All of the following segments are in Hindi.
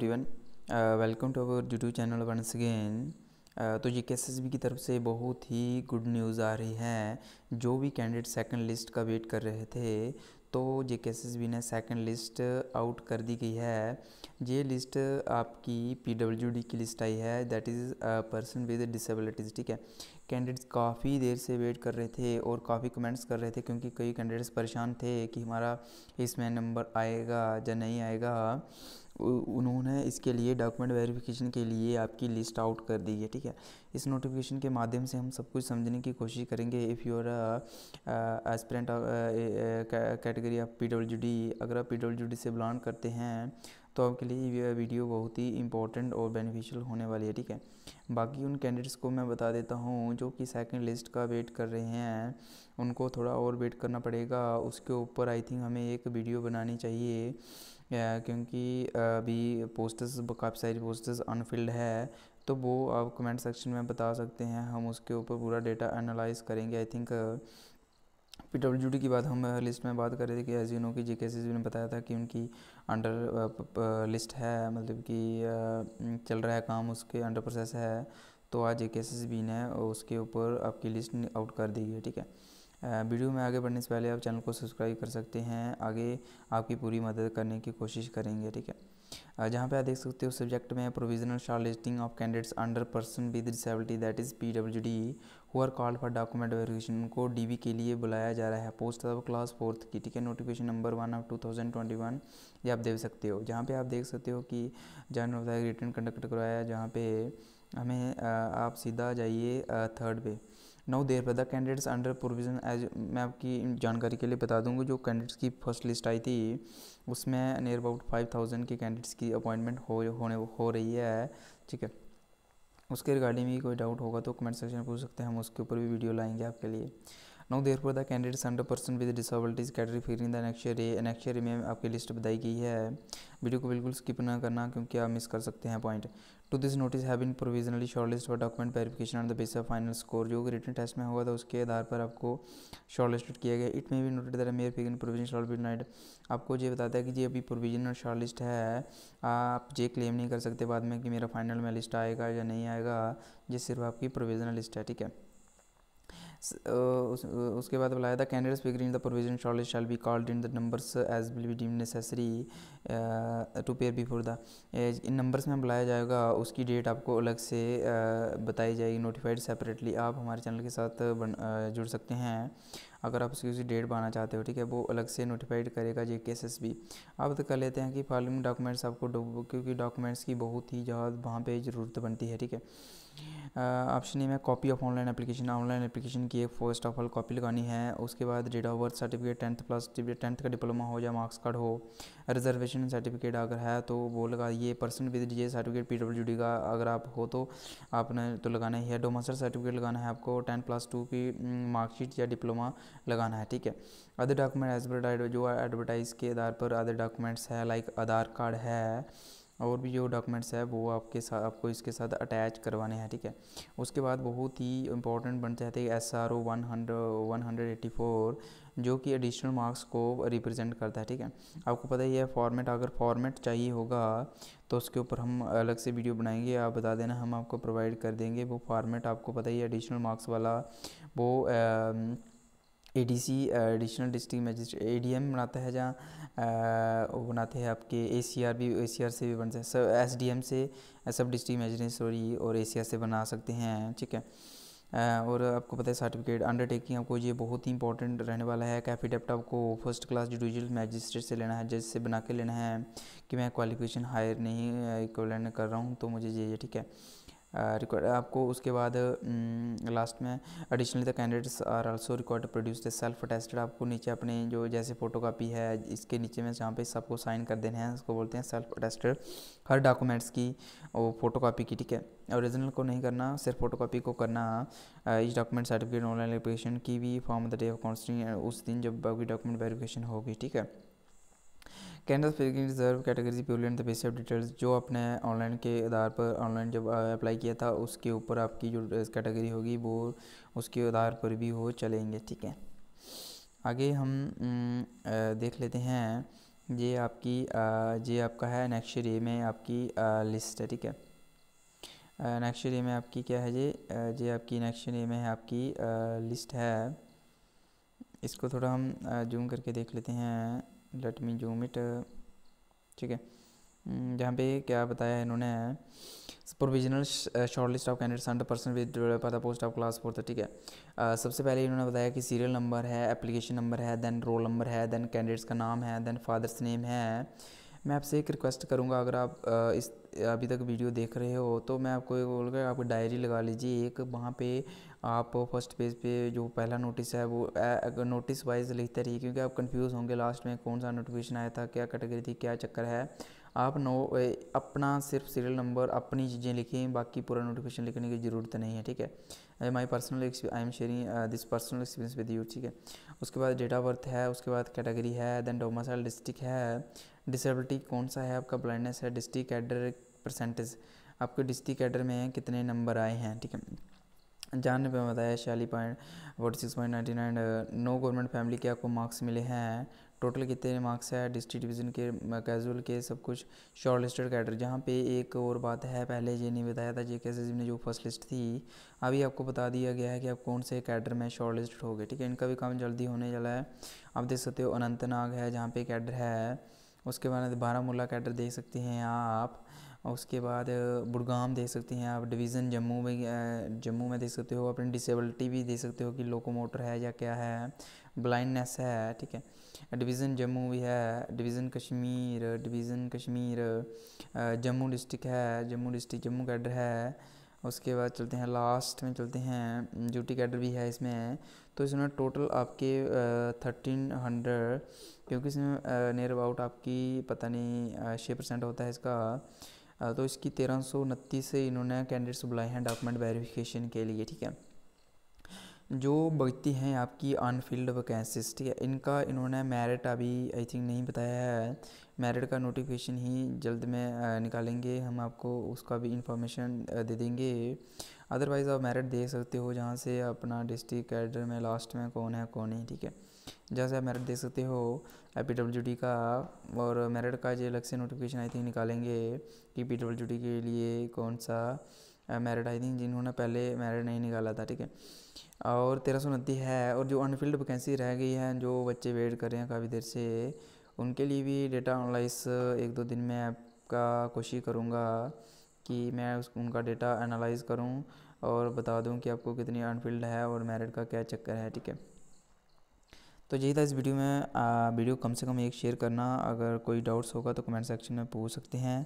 everyone welcome to our YouTube channel once again तो जी के की तरफ से बहुत ही गुड न्यूज़ आ रही है जो भी कैंडिडेट सेकंड लिस्ट का वेट कर रहे थे तो जे के ने सेकंड लिस्ट आउट कर दी गई है ये लिस्ट आपकी पीडब्ल्यूडी की लिस्ट आई है that is person with disabilities ठीक है कैंडिडेट्स काफ़ी देर से वेट कर रहे थे और काफ़ी कमेंट्स कर रहे थे क्योंकि कई कैंडिडेट्स परेशान थे कि हमारा इसमें नंबर आएगा या नहीं आएगा उन्होंने इसके लिए डॉक्यूमेंट वेरिफिकेशन के लिए आपकी लिस्ट आउट कर दी है ठीक है इस नोटिफिकेशन के माध्यम से हम सब कुछ समझने की कोशिश करेंगे if you are aspirant category of P W D अगर आप पी डब्ल्यू डी से बिलोंग करते हैं तो आपके लिए ये वीडियो बहुत ही इंपॉर्टेंट और बेनिफिशियल होने वाली है ठीक है बाकी उन कैंडिडेट्स को मैं बता देता हूँ जो कि सेकंड लिस्ट का वेट कर रहे हैं उनको थोड़ा और वेट करना पड़ेगा उसके ऊपर आई थिंक हमें एक वीडियो बनानी चाहिए क्योंकि अभी पोस्टर्स काफ़ी सारी पोस्टर्स अनफिल्ड है तो वो आप कमेंट सेक्शन में बता सकते हैं हम उसके ऊपर पूरा डेटा एनालाइज करेंगे I think P W D की बात हम लिस्ट में बात कर रहे थे कि एज यू नो कि जे के ने बताया था कि उनकी अंडर लिस्ट है मतलब कि चल रहा है काम उसके अंडर प्रोसेस है तो आज जे के ने उसके ऊपर आपकी लिस्ट आउट कर दी है ठीक है वीडियो में आगे बढ़ने से पहले आप चैनल को सब्सक्राइब कर सकते हैं आगे आपकी पूरी मदद करने की कोशिश करेंगे ठीक है जहाँ पे आप देख सकते हो सब्जेक्ट में provisional short listing of candidates under person with disability that is P W D who are call for document verification को डी के लिए बुलाया जा रहा है पोस्ट ऑफ क्लास फोर्थ की ठीक है notification number one of two thousand twenty one ये आप देख सकते हो जहाँ पे आप देख सकते हो कि जान रिटर्न कंडक्ट करवाया जहाँ पे हमें आप सीधा जाइए थर्ड पे now therefore the candidates under provision as मैं आपकी जानकारी के लिए बता दूंगा जो कैंडिडेट्स की फर्स्ट लिस्ट आई थी उसमें नियर अबाउट फाइव थाउजेंड के कैंडिडेट्स की अपॉइंटमेंट हो होने हो रही है ठीक है उसके रिगार्डिंग भी कोई डाउट होगा तो कमेंट सेक्शन में पूछ सकते हैं हम उसके ऊपर भी वीडियो लाएंगे आपके लिए now therefore the candidates under person with disabilities फिर in the next year next year में आपकी लिस्ट बताई गई है वीडियो को बिल्कुल स्किप ना करना क्योंकि आप मिस कर सकते हैं point two this notice have been provisionally shortlist for document verification on the base of final score जो रिटर्न टेस्ट में हुआ तो उसके आधार पर आपको शॉर्टलिस्टेड किया गया it may be noted that mere pigeon provision shall be night आपको ये बताता है कि जी अभी प्रोविजन और शॉर्टलिस्ट है आप ये क्लेम नहीं कर सकते बाद में कि मेरा फाइनल में लिस्ट आएगा या नहीं आएगा ये सिर्फ आपकी प्रोविजनल लिस्ट है ठीक है उस, उसके बाद बुलाया था candidates in the provision shortage shall be called in the numbers as will be deem necessary to pair before the in numbers में बुलाया जाएगा उसकी डेट आपको अलग से बताई जाएगी नोटिफाइड सेपरेटली आप हमारे चैनल के साथ बन, जुड़ सकते हैं अगर आप उसकी उसी डेट बनाना चाहते हो ठीक है वो अलग से नोटिफाइड करेगा जे के एस एस बी आप तो कर लेते हैं कि फॉलोइंग डॉक्यूमेंट्स आपको क्योंकि डॉक्यूमेंट्स की बहुत ही ज़्यादा वहाँ पर ज़रूरत बनती है ठीक है ऑप्शन ए में copy of online application online application की एक फर्स्ट ऑफ ऑल कॉपी लगानी है उसके बाद date of birth certificate tenth plus tenth का डिप्लोमा हो या मार्क्स कार्ड हो रिजर्वेशन सर्टिफिकेट अगर है तो वो लगा ये person with D certificate P W D का अगर आप हो तो आपने तो लगाना ही है डोमास्टर सर्टिफिकेट लगाना है आपको टेंथ प्लस टू की मार्कशीट या डिप्लोमा लगाना है ठीक है अदर डॉक्यूमेंट एज पर जो एडवर्टाइज के आधार पर अदर डॉक्यूमेंट्स है लाइक आधार कार्ड है और भी जो डॉक्यूमेंट्स है वो आपके साथ आपको इसके साथ अटैच करवाने हैं ठीक है उसके बाद बहुत ही इंपॉर्टेंट बन जाते हैं S R O one one hundred four जो कि एडिशनल मार्क्स को रिप्रेजेंट करता है ठीक है आपको पता ही है फॉर्मेट अगर फॉर्मेट चाहिए होगा तो उसके ऊपर हम अलग से वीडियो बनाएंगे आप बता देना हम आपको प्रोवाइड कर देंगे वो फॉर्मेट आपको पता ही है एडिशनल मार्क्स वाला वो आ, ADC additional district magistrate ADM बनाता है जहाँ uh, वो बनाते हैं आपके एसीआर भी एसीआर से भी बन सकते uh, सब एम से सब डिस्ट्रिक्ट मजिस्ट्रेट और एसीआर से बना सकते हैं ठीक है uh, और आपको पता है सर्टिफिकेट अंडरटेकिंग आपको ये बहुत ही इंपॉर्टेंट रहने वाला है कैफी डेप्ट आपको फर्स्ट क्लास जुडिशल मैजिस्ट्रेट से लेना है जज से बना के लेना है कि मैं क्वालिफिकेशन हायर नहीं इक्वलेंट कर रहा हूँ तो मुझे ये ठीक है रिकॉर्ड आपको उसके बाद लास्ट में additionally the candidates are also record to produce the self attested आपको नीचे अपने जो जैसे फोटो कापी है इसके नीचे में जहाँ पे सबको साइन कर देने हैं उसको बोलते हैं सेल्फ अटेस्टेड हर डॉक्यूमेंट्स की वो फोटो कापी की ठीक है ओरिजिनल को नहीं करना सिर्फ फोटो कापी को करना इस डॉक्यूमेंट सर्टिफिकेट ऑनलाइन एप्लीकेशन की भी form the day of counselling उस दिन जब आपकी डॉक्यूमेंट वेरीफिकेशन होगी ठीक है candle speaking reserve category base of details जो आपने ऑनलाइन के आधार पर ऑनलाइन जब अप्लाई किया था उसके ऊपर आपकी जो कैटेगरी होगी वो उसके आधार पर भी हो चलेंगे ठीक है आगे हम देख लेते हैं ये आपकी ये आपका है नेक्स्ट ईयर में आपकी लिस्ट है ठीक है नेक्स्ट ईयर में आपकी क्या है ये ये आपकी नेक्स्ट ईयर में है आपकी लिस्ट है इसको थोड़ा हम जूम करके देख लेते हैं लेट मी जूम इट ठीक है hmm, जहाँ पे क्या बताया इन्होंने provisional short list of candidates hundred percent with पता पोस्ट ऑफ क्लास फोर्थ ठीक है uh, सबसे पहले इन्होंने बताया कि सीरियल नंबर है एप्लीकेशन नंबर है देन रोल नंबर है देन कैंडिडेट्स का नाम है देन फादर्स नेम है मैं आपसे एक रिक्वेस्ट करूँगा अगर आप uh, इस अभी तक वीडियो देख रहे हो तो मैं आपको बोलकर आप डायरी लगा लीजिए एक वहाँ पे आप फर्स्ट पेज पे जो पहला नोटिस है वो नोटिस वाइज लिखते रहिए क्योंकि आप कंफ्यूज होंगे लास्ट में कौन सा नोटिफिकेशन आया था क्या कैटेगरी थी क्या चक्कर है आप नो अपना सिर्फ सीरियल नंबर अपनी चीज़ें लिखें बाकी पूरा नोटिफिकेशन लिखने की ज़रूरत नहीं है ठीक है my personal I am sharing this personal experience with you ठीक है उसके बाद डेट ऑफ बर्थ है उसके बाद कैटेगरी है देन डोमासाइल डिस्ट्रिक्ट है डिसेबिलिटी कौन सा है आपका ब्लाइंडनेस है डिस्ट्रिक्ट एडर परसेंटेज आपके डिस्ट्रिक्ट एडर में कितने नंबर आए हैं ठीक है जानने पर बताया छियाली point forty six point ninety nine no government family के आपको मार्क्स मिले हैं टोटल कितने मार्क्स है डिस्ट्रिक्ट डिवीज़न के कैजुअल के सब कुछ शॉर्ट लिस्टेड कैडर जहाँ पे एक और बात है पहले ये नहीं बताया था जे कैसे ने जो फर्स्ट लिस्ट थी अभी आपको बता दिया गया है कि आप कौन से कैडर में शॉर्ट लिस्ट हो गए ठीक है इनका भी काम जल्दी होने वाला है आप देख सकते हो अनंतनाग है जहाँ पे कैडर है उसके बाद बारामूला कैडर देख सकते हैं आप और उसके बाद बुड़गाम देख सकते हैं आप डिवीज़न जम्मू में जम्मू में देख सकते हो अपनी डिसेबलिटी भी देख सकते हो कि लोकोमोटर है या क्या है ब्लाइंडनेस है ठीक है डिवीज़न जम्मू भी है division Kashmir division Kashmir Jammu district है जम्मू डिस्ट्रिक्ट जम्मू कैडर है उसके बाद चलते हैं लास्ट में चलते हैं ड्यूटी कैडर भी है इसमें तो इसमें टोटल आपके थर्टीन हंड्रेड क्योंकि इसमें नियर अबाउट आपकी पता नहीं छः परसेंट होता है इसका तो इसकी तेरह सौ उनतीस से इन्होंने कैंडिडेट्स बुलाए हैं डॉक्यूमेंट वेरिफिकेशन के लिए ठीक है जो बगती हैं आपकी अनफिल्ड वैकेंसीज ठीक है इनका इन्होंने मेरिट अभी आई थिंक नहीं बताया है मेरिट का नोटिफिकेशन ही जल्द में निकालेंगे हम आपको उसका भी इंफॉर्मेशन दे देंगे अदरवाइज़ आप मेरिट देख सकते हो जहाँ से अपना डिस्ट्रिक्ट कैडर में लास्ट में कौन है कौन नहीं ठीक है जैसे आप मेरिट देख सकते हो आई पी डब्ल्यू डी का और मेरिट का जो अलग से नोटिफिकेशन आई थिंक निकालेंगे कि पी डब्ल्यू डी के लिए कौन सा मेरिट आई थिंक जिन्होंने पहले मेरिट नहीं निकाला था ठीक है और तेरह सौ उनतीस है और जो अनफिल्ड वैकेंसी रह गई है जो बच्चे वेट कर रहे हैं काफ़ी देर से उनके लिए भी डेटा एनालाइस एक दो दिन में आपका कोशिश करूँगा कि मैं उस उनका डेटा एनालाइज करूँ और बता दूँ कि आपको कितनी अनफिल्ड है और मेरिट का क्या चक्कर है ठीक है तो यही था इस वीडियो में आ, वीडियो कम से कम एक शेयर करना अगर कोई डाउट्स होगा तो कमेंट सेक्शन में पूछ सकते हैं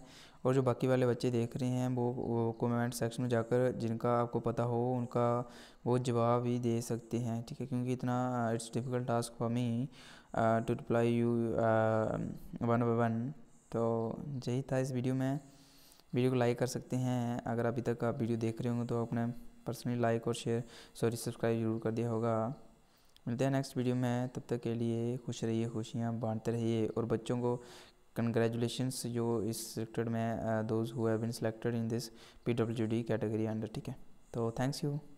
और जो बाकी वाले बच्चे देख रहे हैं वो, वो कमेंट सेक्शन में जाकर जिनका आपको पता हो उनका वो जवाब भी दे सकते हैं ठीक है क्योंकि इतना it's difficult task for me to reply you one by one तो यही था इस वीडियो में वीडियो को लाइक कर सकते हैं अगर अभी तक आप वीडियो देख रहे होंगे तो अपने पर्सनली लाइक और शेयर सॉरी सब्सक्राइब जरूर कर दिया होगा मिलते हैं नेक्स्ट वीडियो में तब तक के लिए खुश रहिए खुशियाँ बांटते रहिए और बच्चों को कंग्रेचुलेशंस जो इस सिलेक्टेड में दोज हुआ been selected in this P W D category under ठीक है तो थैंक्स यू